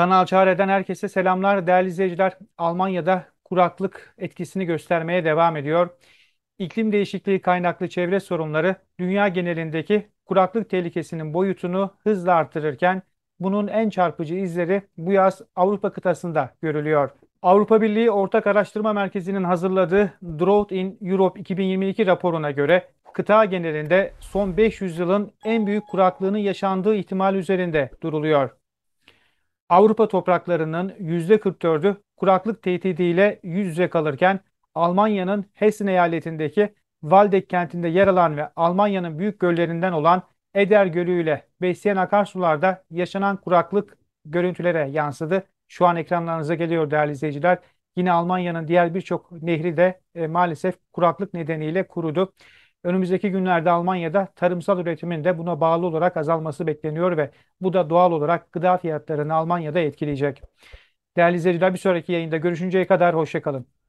Kanal Çare'den herkese selamlar. Değerli izleyiciler, Almanya'da kuraklık etkisini göstermeye devam ediyor. İklim değişikliği kaynaklı çevre sorunları dünya genelindeki kuraklık tehlikesinin boyutunu hızla artırırken bunun en çarpıcı izleri bu yaz Avrupa kıtasında görülüyor. Avrupa Birliği Ortak Araştırma Merkezi'nin hazırladığı Drought in Europe 2022 raporuna göre kıta genelinde son 500 yılın en büyük kuraklığının yaşandığı ihtimal üzerinde duruluyor. Avrupa topraklarının %44'ü kuraklık tehdidiyle yüz yüze kalırken Almanya'nın Hessen eyaletindeki Waldeck kentinde yer alan ve Almanya'nın büyük göllerinden olan Eder Gölü ile besleyen akarsularda yaşanan kuraklık görüntülere yansıdı. Şu an ekranlarınıza geliyor değerli izleyiciler. Yine Almanya'nın diğer birçok nehri de e, maalesef kuraklık nedeniyle kurudu. Önümüzdeki günlerde Almanya'da tarımsal üretimin de buna bağlı olarak azalması bekleniyor ve bu da doğal olarak gıda fiyatlarını Almanya'da etkileyecek. Değerli izleyiciler bir sonraki yayında görüşünceye kadar hoşçakalın.